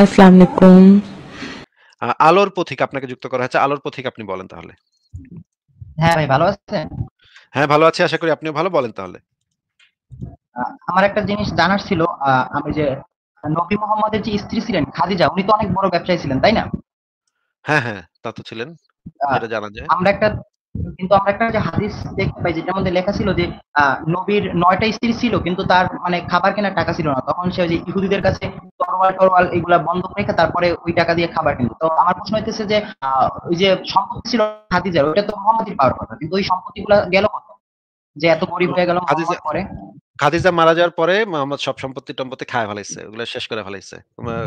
আসসালামু আলাইকুম আলোর পথিক আপনাকে যুক্ত করা হয়েছে আলোর পথিক আপনি বলেন তাহলে হ্যাঁ ভাই ভালো আছেন হ্যাঁ ভালো আছি আশা করি আপনিও ভালো বলেন তাহলে আমার একটা জিনিস জানার ছিল আমি যে নবী মোহাম্মদের যে স্ত্রী ছিলেন খাদিজা উনি তো অনেক বড় ব্যবসায়ী ছিলেন তাই না হ্যাঁ হ্যাঁ তা তো ছিলেন এটা জানা যায় আমরা একটা কিন্তু আমরা একটা যে হাদিস দেখতে পাই যেটার মধ্যে লেখা ছিল যে নবীর নয়টা স্ত্রী ছিল কিন্তু তার মানে খাবার কেনার টাকা ছিল না তখন সে যে ইহুদিদের কাছে টোয়াল টোয়াল এগুলা বন্ধ রেখে তারপরে ওই টাকা দিয়ে খাবার কিনতো তো আমার প্রশ্ন হইতেছে যে ওই যে সম্পত্তি ছিল খাদিজার ওইটা তো মোহাম্মদীর পাওয়ার কথা কিন্তু ওই সম্পত্তি গুলা গেল কত যে এত গরিব হয়ে গেল পরে খাদিজা মারা যাওয়ার পরে মোহাম্মদ সব সম্পত্তি টম্পত্তি খায় ফেলাইছে ওগুলো শেষ করে ফেলাইছে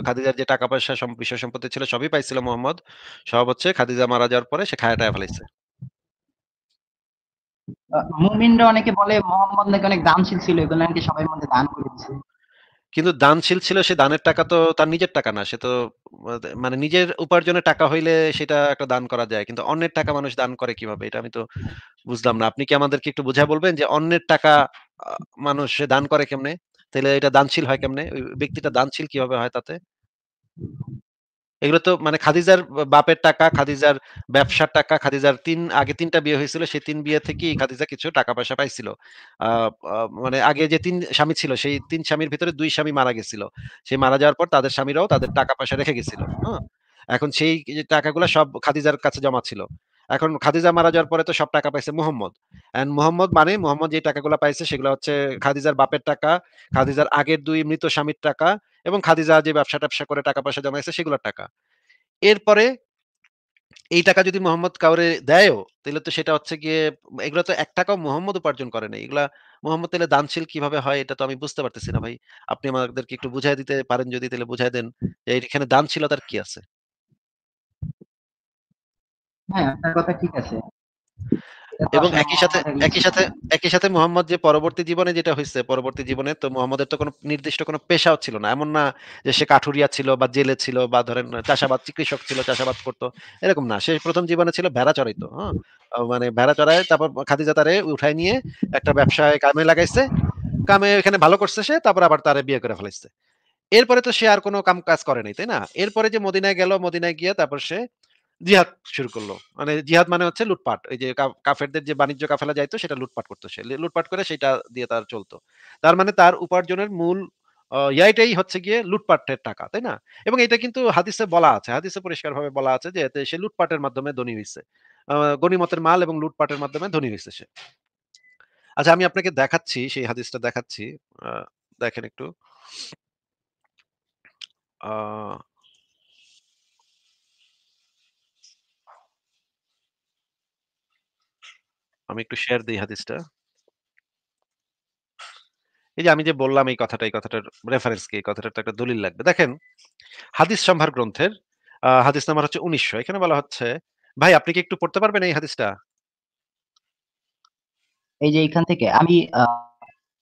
খাদিজার যে টাকা পয়সা বিষয় সম্পত্তি ছিল সবই পাইছিল মোহাম্মদ সব হচ্ছে খাদিজা মারা যাওয়ার পরে সে খায় টায় ফেলাইছে মুমিনরা অনেকে বলে মোহাম্মদ নাকি অনেক দানশীল ছিল এগুলো নাকি সবাই মধ্যে দান করে দিয়েছে কিন্তু দানশীল ছিল সে দানের টাকা তো তার নিজের টাকা না সে তো মানে নিজের উপার্জনের টাকা হইলে সেটা একটা দান করা যায় কিন্তু অন্যের টাকা মানুষ দান করে কিভাবে এটা আমি তো বুঝলাম না আপনি কি আমাদেরকে একটু বোঝা বলবেন যে অন্যের টাকা মানুষ দান করে কেমনে তাহলে এটা দানশীল হয় কেমনে ওই ব্যক্তিটা দানশীল কিভাবে হয় তাতে এগুলো তো মানে খাদিজার বাপের টাকা খাদিজার ব্যবসার টাকা খাদিজার তিন আগে তিনটা বিয়ে হয়েছিল সেই তিন বিয়ে থেকেই খাদিজা কিছু টাকা পয়সা পাইছিল মানে আগে যে তিন স্বামী ছিল সেই তিন স্বামীর ভিতরে দুই স্বামী মারা গেছিল সেই মারা যাওয়ার পর তাদের স্বামীরাও তাদের টাকা পয়সা রেখে গেছিল হ্যাঁ এখন সেই টাকাগুলো সব খাদিজার কাছে জমা ছিল এখন খাদিজা মারা যাওয়ার পরে তো সব টাকা পাইছে মোহাম্মদ এন্ড মোহাম্মদ মানে মোহাম্মদ যে টাকাগুলো পাইছে সেগুলো হচ্ছে খাদিজার বাপের টাকা খাদিজার আগের দুই মৃত স্বামীর টাকা এবং খাদিজা যে ব্যবসা ট্যাবসা করে টাকা পয়সা জমাইছে সেগুলোর টাকা এরপরে এই টাকা যদি মোহাম্মদ কাউরে দেয়ও তাহলে তো সেটা হচ্ছে গিয়ে এগুলো তো এক টাকাও মোহাম্মদ উপার্জন করে না এগুলা মোহাম্মদ তাহলে দানশীল কিভাবে হয় এটা তো আমি বুঝতে পারতেছি না ভাই আপনি আমাদেরকে একটু বুঝাই দিতে পারেন যদি তাহলে বুঝাই দেন যে এখানে দানশীলতার কি আছে হ্যাঁ আপনার কথা ঠিক আছে এবং হ্যাঁ, হ্যাঁ, হ্যাঁ। একই সাথে একই সাথে একই সাথে মোহাম্মদ যে পরবর্তী জীবনে যেটা হয়েছে পরবর্তী জীবনে তো মোহাম্মদের তো কোনো নির্দিষ্ট কোনো পেশাও ছিল না এমন না যে সে কাঠুরিয়া ছিল বা জেলে ছিল বা ধরেন চাষাবাদ চিকিৎসক ছিল চাষাবাদ করতো এরকম না সে প্রথম জীবনে ছিল ভেড়া চড়াইতো হ্যাঁ মানে ভেড়া চড়ায় তারপর খাদিজা তারে উঠায় নিয়ে একটা ব্যবসায় কামে লাগাইছে কামে এখানে ভালো করছে সে তারপর আবার তারে বিয়ে করে ফেলাইছে এরপরে তো সে আর কোনো কাম কাজ করে নাই তাই না এরপরে যে মদিনায় গেল মদিনায় গিয়ে তারপর সে জিহাদ শুরু করলো মানে জিহাদ মানে হচ্ছে লুটপাট এই যে কাফেরদের যে বাণিজ্য কাফেলা যাইতো সেটা লুটপাট করতো সে লুটপাট করে সেটা দিয়ে তার চলতো তার মানে তার উপার্জনের মূল ইয়াইটাই হচ্ছে গিয়ে লুটপাটের টাকা তাই না এবং এটা কিন্তু হাদিসে বলা আছে হাদিসে ভাবে বলা আছে যে এতে সে লুটপাটের মাধ্যমে ধনী হয়েছে গণিমতের মাল এবং লুটপাটের মাধ্যমে ধনী হয়েছে সে আচ্ছা আমি আপনাকে দেখাচ্ছি সেই হাদিসটা দেখাচ্ছি দেখেন একটু আহ আমি একটু শেয়ার দিই হাদিসটা এই যে আমি যে বললাম এই কথাটা এই কথাটার রেফারেন্স কি এই কথাটার একটা দলিল লাগবে দেখেন হাদিস সম্ভার গ্রন্থের হাদিস নাম্বার হচ্ছে উনিশশো এখানে বলা হচ্ছে ভাই আপনি কি একটু পড়তে পারবেন এই হাদিসটা এই যে এখান থেকে আমি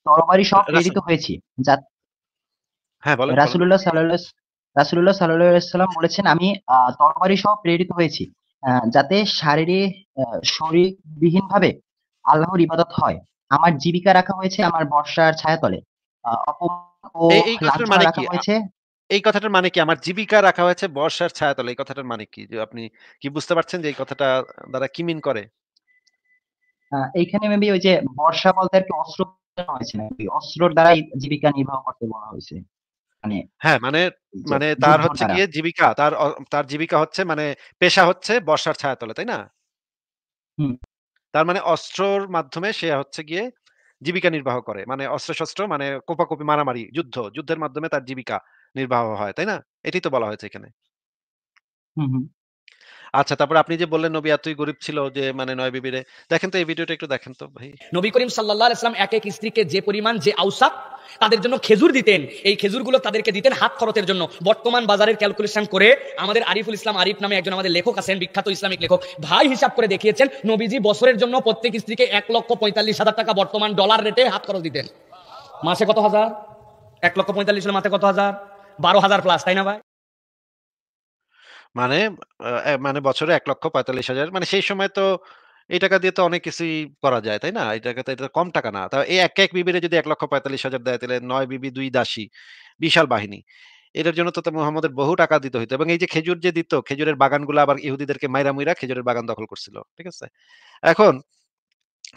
তরবারি সহ প্রেরিত হয়েছি যা হ্যাঁ বলেন রাসূলুল্লাহ সাল্লাল্লাহু রাসূলুল্লাহ সাল্লাল্লাহু আলাইহি বলেছেন আমি তরবারি সহ প্রেরিত হয়েছি যাতে শারীরিক শরীরবিহীন ভাবে আল্লাহর ইবাদত হয় আমার জীবিকা রাখা হয়েছে আমার বর্ষার ছায়াতলে মানে এই কথাটার মানে কি আমার জীবিকা রাখা হয়েছে বর্ষার ছায়াতলে এই কথাটার মানে কি আপনি কি বুঝতে পারছেন যে এই কথাটা দ্বারা কি মিন করে এইখানে মেবি ওই যে বর্ষা বলতে আর কি অস্ত্র হয়েছে নাকি অস্ত্রর দ্বারাই জীবিকা নির্বাহ করতে বলা হয়েছে মানে হ্যাঁ মানে মানে তার হচ্ছে গিয়ে জীবিকা তার তার জীবিকা হচ্ছে মানে পেশা হচ্ছে বর্ষার ছায়াতলে তাই না তার মানে অস্ত্রর মাধ্যমে সে হচ্ছে গিয়ে জীবিকা নির্বাহ করে মানে অস্ত্র শস্ত্র মানে কোপাকোপি মারামারি যুদ্ধ যুদ্ধের মাধ্যমে তার জীবিকা নির্বাহ হয় তাই না এটাই তো বলা হয়েছে এখানে আচ্ছা তারপর আপনি যে বললেন নবী এতই গরিব ছিল যে মানে নয় বিবিরে দেখেন তো এই ভিডিওটা একটু দেখেন তো ভাই নবী করিম সাল্লাহ ইসলাম এক এক স্ত্রীকে যে পরিমাণ যে আউসাপ তাদের জন্য খেজুর দিতেন এই খেজুরগুলো তাদেরকে দিতেন হাত খরচের জন্য বর্তমান বাজারের ক্যালকুলেশন করে আমাদের আরিফুল ইসলাম আরিফ নামে একজন আমাদের লেখক আছেন বিখ্যাত ইসলামিক লেখক ভাই হিসাব করে দেখিয়েছেন নবীজি বছরের জন্য প্রত্যেক স্ত্রীকে এক লক্ষ পঁয়তাল্লিশ হাজার টাকা বর্তমান ডলার রেটে হাত খরচ দিতেন মাসে কত হাজার এক লক্ষ পঁয়তাল্লিশ মাসে কত হাজার বারো হাজার প্লাস তাই না ভাই মানে মানে বছরে এক লক্ষ পঁয়তাল্লিশ হাজার মানে সেই সময় তো এই টাকা দিয়ে তো অনেক কিছুই করা যায় তাই না এই টাকা তো এটা কম টাকা না তা এই এক এক বিবিরে যদি এক লক্ষ পঁয়তাল্লিশ হাজার দেয় তাহলে নয় বিবি দুই দাসী বিশাল বাহিনী এটার জন্য তো মোহাম্মদের বহু টাকা দিতে হইতো এবং এই যে খেজুর যে দিত খেজুরের বাগানগুলো আবার ইহুদিদেরকে মাইরা মুইরা খেজুরের বাগান দখল করছিল ঠিক আছে এখন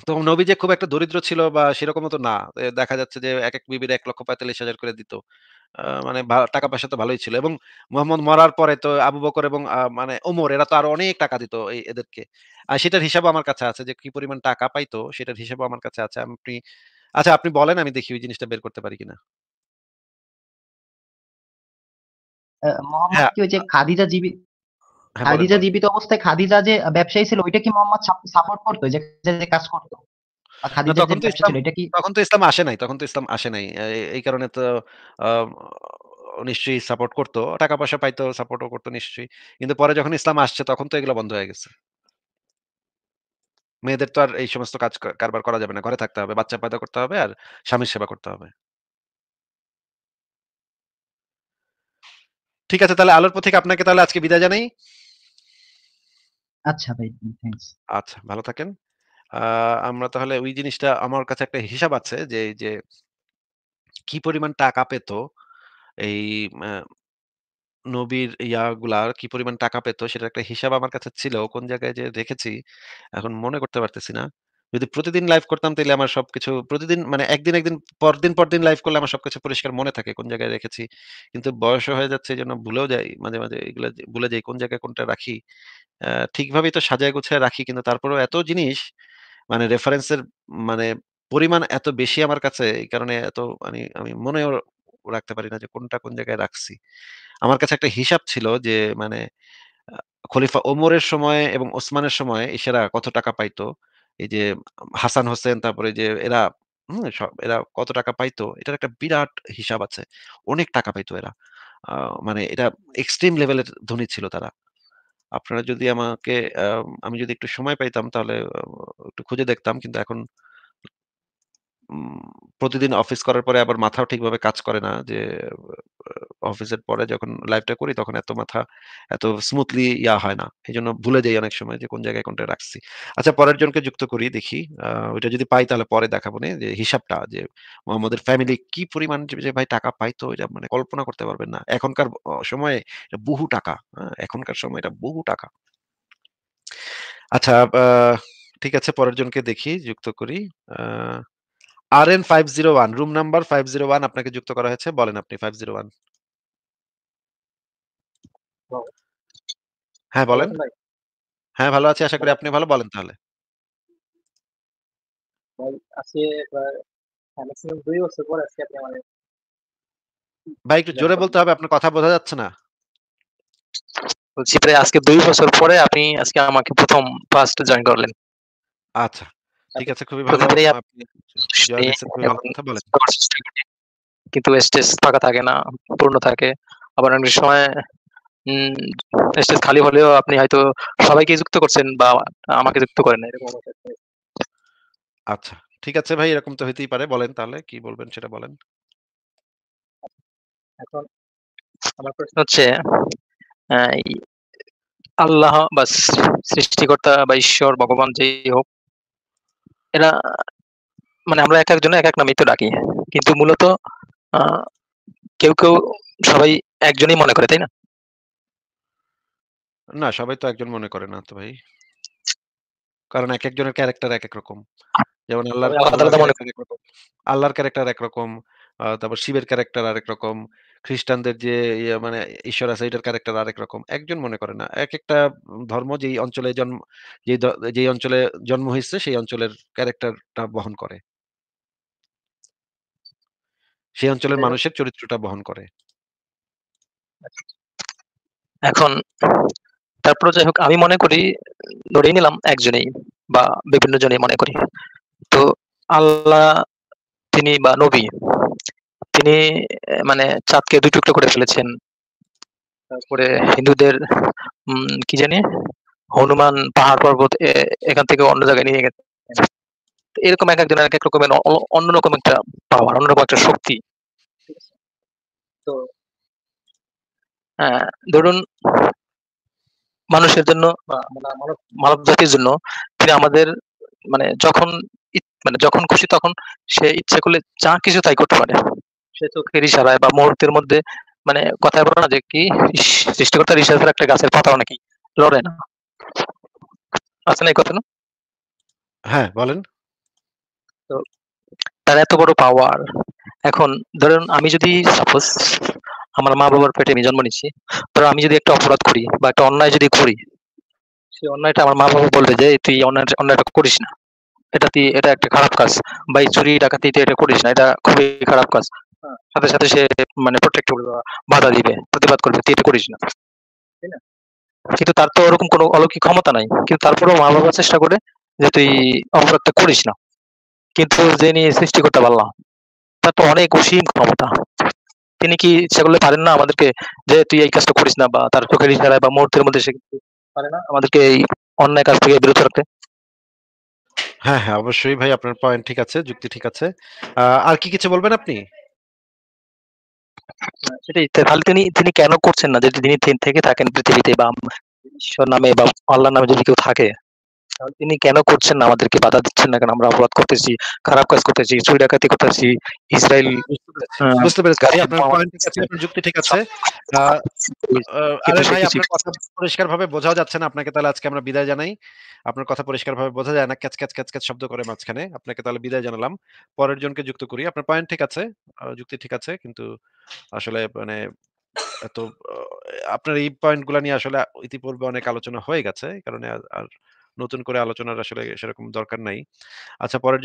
তো নবী যে খুব একটা দরিদ্র ছিল বা সেরকম তো না দেখা যাচ্ছে যে এক এক বিবির এক লক্ষ পঁয়তাল্লিশ হাজার করে দিত মানে টাকা পয়সা তো ভালোই ছিল এবং মোহাম্মদ মরার পরে তো আবু বকর এবং মানে ওমর এরা তো আরো অনেক টাকা দিত এদেরকে আর সেটার হিসাব আমার কাছে আছে যে কি পরিমাণ টাকা পাইতো সেটার হিসাব আমার কাছে আছে আপনি আচ্ছা আপনি বলেন আমি দেখি ওই জিনিসটা বের করতে পারি কিনা হ্যাঁ, খাদিজা হ্যাঁ, জীবিত অবস্থায় খাদিজা যে ব্যবসায়ী ছিল ওইটা কি মোহাম্মদ সাপোর্ট করতো যে কাজ করতো তখন তো ইসলাম আসে নাই তখন তো ইসলাম আসে নাই এই কারণে তো নিশ্চয়ই সাপোর্ট করতো টাকা পয়সা পাইতো সাপোর্টও করতো নিশ্চয়ই কিন্তু পরে যখন ইসলাম আসছে তখন তো এগুলো বন্ধ হয়ে গেছে মেয়েদের তো আর এই সমস্ত কাজ কারবার করা যাবে না ঘরে থাকতে হবে বাচ্চা পয়দা করতে হবে আর স্বামীর সেবা করতে হবে ঠিক আছে তাহলে আলোর পথিক আপনাকে তাহলে আজকে বিদায় জানাই আচ্ছা ভাই আচ্ছা ভালো থাকেন আমরা তাহলে ওই জিনিসটা আমার কাছে একটা হিসাব আছে যে যে কি পরিমাণ টাকা পেত এই নবীর ইয়াগুলার কি পরিমাণ টাকা পেত সেটা একটা হিসাব আমার কাছে ছিল কোন জায়গায় যে রেখেছি এখন মনে করতে পারতেছি না যদি প্রতিদিন লাইভ করতাম তাহলে আমার সবকিছু প্রতিদিন মানে একদিন একদিন পরদিন পরদিন লাইভ করলে আমার সবকিছু পরিষ্কার মনে থাকে কোন জায়গায় রেখেছি কিন্তু বয়স হয়ে যাচ্ছে এই জন্য ভুলেও যাই মাঝে মাঝে এগুলো ভুলে যাই কোন জায়গায় কোনটা রাখি আহ ঠিকভাবেই তো সাজায় গুছায় রাখি কিন্তু তারপরেও এত জিনিস মানে রেফারেন্সের মানে পরিমাণ এত বেশি আমার কাছে এই কারণে এত মানে আমি মনেও রাখতে পারি না যে কোনটা কোন জায়গায় রাখছি আমার কাছে একটা হিসাব ছিল যে মানে খলিফা ওমরের সময় এবং ওসমানের সময় এসেরা কত টাকা পাইতো এই যে হাসান হোসেন তারপরে যে এরা এরা কত টাকা পাইতো এটার একটা বিরাট হিসাব আছে অনেক টাকা পাইতো এরা মানে এটা এক্সট্রিম লেভেলের ধনী ছিল তারা আপনারা যদি আমাকে আমি যদি একটু সময় পাইতাম তাহলে একটু খুঁজে দেখতাম কিন্তু এখন প্রতিদিন অফিস করার পরে আবার মাথাও ঠিকভাবে কাজ করে না যে অফিসের পরে যখন লাইভটা করি তখন এত মাথা এত স্মুথলি ইয়া হয় না এই জন্য ভুলে যাই অনেক সময় যে কোন জায়গায় কোনটা রাখছি আচ্ছা পরের জনকে যুক্ত করি দেখি ওইটা যদি পাই তাহলে পরে দেখাবো না যে হিসাবটা যে আমাদের ফ্যামিলি কি পরিমাণ যে ভাই টাকা পাই তো এটা মানে কল্পনা করতে পারবেন না এখনকার সময়ে এটা বহু টাকা হ্যাঁ? এখনকার সময় এটা বহু টাকা আচ্ছা ঠিক আছে পরের জনকে দেখি যুক্ত করি আহ রুম নাম্বার আপনাকে যুক্ত করা হয়েছে বলেন আপনি হ্যাঁ বলেন হ্যাঁ ভালো আছি আশা করি আপনি ভালো বলেন তাহলে ভাই একটু জোরে বলতে হবে আপনার কথা বোঝা যাচ্ছে না বলছি প্রায় আজকে দুই বছর পরে আপনি আজকে আমাকে প্রথম ফার্স্ট জয়েন করলেন আচ্ছা ঠিক আছে খুবই ভালো কিন্তু স্টেজ ফাঁকা থাকে না পূর্ণ থাকে আবার অনেক সময় স্টেজ খালি হলেও আপনি হয়তো সবাইকে যুক্ত করছেন বা আমাকে যুক্ত করেন এরকম আচ্ছা ঠিক আছে ভাই এরকম তো হইতেই পারে বলেন তাহলে কি বলবেন সেটা বলেন এখন আমার প্রশ্ন হচ্ছে আল্লাহ বা সৃষ্টিকর্তা বা ঈশ্বর ভগবান যেই হোক এরা মানে আমরা এক একজনে এক এক নামেই তো ডাকি কিন্তু মূলত কেউ কেউ সবাই একজনই মনে করে তাই না না সবাই তো একজন মনে করে না তো ভাই কারণ এক একজনের ক্যারেক্টার এক এক রকম যেমন আল্লাহর আল্লাহর ক্যারেক্টার একরকম তারপর শিবের ক্যারেক্টার আরেক রকম খ্রিস্টানদের যে ইয়ে মানে ঈশ্বর আছে এটার ক্যারেক্টার আরেক রকম একজন মনে করে না এক একটা ধর্ম যেই অঞ্চলে জন্ম যে যেই অঞ্চলে জন্ম হয়েছে সেই অঞ্চলের ক্যারেক্টারটা বহন করে সেই অঞ্চলের হ্যাঁ। মানুষের চরিত্রটা বহন করে এখন তারপরে যাই হোক আমি মনে করি ধরে নিলাম একজনেই বা বিভিন্ন জনেই মনে করি তো আল্লাহ তিনি বা নবী তিনি মানে চাঁদকে দুই টুকরো করে ফেলেছেন তারপরে হিন্দুদের কি জানি হনুমান পাহাড় পর্বত এখান থেকে অন্য জায়গায় নিয়ে গেছে এরকম এক একজনের এক এক রকমের অন্যরকম একটা পাওয়ার অন্যরকম একটা শক্তি তো হ্যাঁ, ধরুন মানুষের জন্য মানে মানব জাতির জন্য তিনি আমাদের মানে যখন মানে যখন খুশি তখন সে ইচ্ছে করলে যা কিছু তাই করতে পারে সে চোখের ইশারায় বা মুহূর্তের মধ্যে মানে কথা বলো না যে কি সৃষ্টিকর্তার ইশারা একটা গাছের পাতাও নাকি লড়ে না আছে না এই কথা না হ্যাঁ বলেন তো তার এত বড় পাওয়ার এখন ধরেন আমি যদি সাপোজ আমার মা বাবার পেটে আমি জন্ম নিচ্ছি ধরো আমি যদি একটা অপরাধ করি বা একটা অন্যায় যদি করি সেই অন্যায়টা আমার মা বাবা বলবে যে তুই অন্যায় অন্যায়টা করিস না এটা তুই এটা একটা খারাপ কাজ বা এই চুরি ডাকাতি তুই এটা করিস না এটা খুবই খারাপ কাজ হ্যাঁ। সাথে সাথে সে মানে প্রোটেক্ট করবে বাধা দিবে প্রতিবাদ করবে তুই এটা করিস না তাই না কিন্তু তার তো ওরকম কোনো অলৌকিক ক্ষমতা নাই কিন্তু তারপরেও মা বাবা চেষ্টা করে যে তুই অপরাধটা করিস না কিন্তু যে নিয়ে সৃষ্টি করতে পারলাম তার তো অনেক অসীম ক্ষমতা তিনি কি সেগুলো পারেন না আমাদেরকে যে তুই এই কাজটা করিস না বা তার চোখের ইশারায় বা মুহূর্তের মধ্যে সে কিন্তু পারে না আমাদেরকে এই অন্যায় কাজ থেকে বিরত রাখতে হ্যাঁ হ্যাঁ অবশ্যই ভাই আপনার পয়েন্ট ঠিক আছে যুক্তি ঠিক আছে আর কি কিছু বলবেন আপনি সেটাই তাহলে তিনি তিনি কেন করছেন না তিনি থেকে থাকেন পৃথিবীতে বা ঈশ্বর নামে বা আল্লাহ নামে যদি কেউ থাকে তাহলে তিনি কেন করছেন না আমাদেরকে বাধা দিচ্ছেন না আমরা অপরাধ করতেছি খারাপ কাজ করতেছি চুরি ডাকাতি করতেছি ইসরায়েল হ্যাঁ। বুঝতে পেরেছি যুক্তি ঠিক আছে আচ্ছা। বোঝাও যাচ্ছে না আপনাকে তাহলে আজকে আমরা বিদায় জানাই আপনার কথা পরিষ্কার ভাবে বোঝা যায় না ক্যাচ ক্যাচ ক্যাচ ক্যাচ শব্দ করে মাঝখানে আপনাকে তাহলে বিদায় জানালাম পরের জনকে যুক্ত করি আপনার পয়েন্ট ঠিক আছে যুক্তি ঠিক আছে কিন্তু আসলে মানে এত আপনার এই পয়েন্টগুলো নিয়ে আসলে ইতিপূর্বে অনেক আলোচনা হয়ে গেছে কারণে আর আর নতুন করে আলোচনার আসলে সেরকম দরকার নাই আচ্ছা পরের